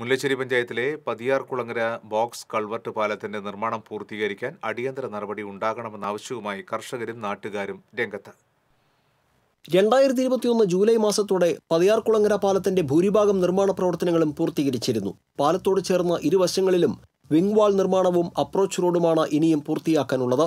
മുല്ലശ്ശേരി പഞ്ചായത്തിലെ പതിയാർകുളങ്ങര box culvert പാലത്തിന്റെ നിർമ്മാണം പൂർത്തീകരിക്കാൻ അടിയന്തര നടപടി ഉണ്ടാകണമെന്നാവശ്യവുമായി കർഷകരും നാട്ടുകാരും രംഗത്ത് രണ്ടായിരത്തി ഇരുപത്തിയൊന്ന് ജൂലൈ മാസത്തോടെ പതിയാർകുളങ്ങര പാലത്തിന്റെ ഭൂരിഭാഗം നിർമ്മാണ പ്രവർത്തനങ്ങളും പൂർത്തീകരിച്ചിരുന്നു പാലത്തോട് ചേർന്ന ഇരുവശങ്ങളിലും വിംഗ് വാൾ നിർമ്മാണവും അപ്രോച്ച് റോഡുമാണ് ഇനിയും പൂർത്തിയാക്കാനുള്ളത്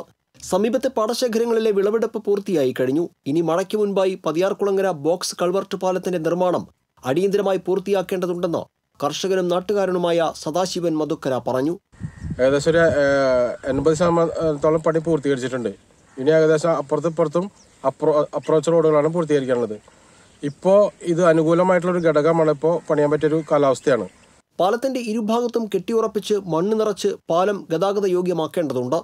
സമീപത്തെ പാടശേഖരങ്ങളിലെ വിളവെടുപ്പ് പൂർത്തിയായി കഴിഞ്ഞു ഇനി മഴയ്ക്ക് മുൻപായി പതിയാർകുളങ്ങര ബോക്സ് കൾവർട്ട് പാലത്തിന്റെ നിർമ്മാണം അടിയന്തരമായി പൂർത്തിയാക്കേണ്ടതുണ്ടെന്ന് കർഷകനും നാട്ടുകാരനുമായ സദാശിവൻ മധുക്കര പറഞ്ഞു ഏകദേശം ഒരു എൺപത് ശതമാനത്തോളം പണി പൂർത്തീകരിച്ചിട്ടുണ്ട് ഇനി ഏകദേശം അപ്പുറത്തും ഇപ്പുറത്തും അപ്രോ അപ്രോച്ച് റോഡുകളാണ് പൂർത്തീകരിക്കാനുള്ളത് ഇപ്പോൾ ഇത് അനുകൂലമായിട്ടുള്ള ഒരു ഘടകമാണ് ഇപ്പോൾ പണിയാൻ ഒരു കാലാവസ്ഥയാണ് പാലത്തിന്റെ ഇരുഭാഗത്തും കെട്ടിയുറപ്പിച്ച് മണ്ണ് നിറച്ച് പാലം ഗതാഗത യോഗ്യമാക്കേണ്ടതുണ്ട്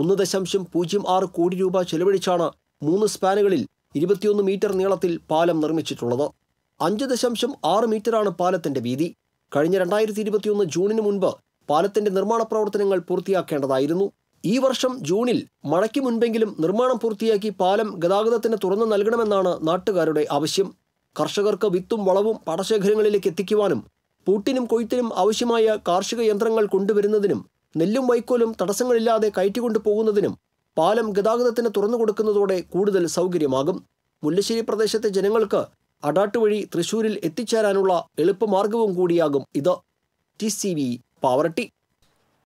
ഒന്ന് ദശാംശം പൂജ്യം ആറ് കോടി രൂപ ചെലവഴിച്ചാണ് മൂന്ന് സ്പാനുകളിൽ ഇരുപത്തിയൊന്ന് മീറ്റർ നീളത്തിൽ പാലം നിർമ്മിച്ചിട്ടുള്ളത് അഞ്ച് ദശാംശം ആറ് മീറ്ററാണ് പാലത്തിന്റെ വീതി കഴിഞ്ഞ രണ്ടായിരത്തി ഇരുപത്തിയൊന്ന് ജൂണിന് മുൻപ് പാലത്തിന്റെ നിർമ്മാണ പ്രവർത്തനങ്ങൾ പൂർത്തിയാക്കേണ്ടതായിരുന്നു ഈ വർഷം ജൂണിൽ മഴയ്ക്ക് മുൻപെങ്കിലും നിർമ്മാണം പൂർത്തിയാക്കി പാലം ഗതാഗതത്തിന് തുറന്നു നൽകണമെന്നാണ് നാട്ടുകാരുടെ ആവശ്യം കർഷകർക്ക് വിത്തും വളവും പടശേഖരങ്ങളിലേക്ക് എത്തിക്കുവാനും പൂട്ടിനും കൊയ്ത്തിനും ആവശ്യമായ കാർഷിക യന്ത്രങ്ങൾ കൊണ്ടുവരുന്നതിനും നെല്ലും വൈക്കോലും തടസ്സങ്ങളില്ലാതെ കയറ്റിക്കൊണ്ടു പോകുന്നതിനും പാലം ഗതാഗതത്തിന് തുറന്നു കൊടുക്കുന്നതോടെ കൂടുതൽ സൗകര്യമാകും മുല്ലശ്ശേരി പ്രദേശത്തെ ജനങ്ങൾക്ക് അടാട്ട് വഴി തൃശൂരിൽ എത്തിച്ചേരാനുള്ള എളുപ്പമാർഗവും കൂടിയാകും ഇത് ടി സി വി പാവറട്ടി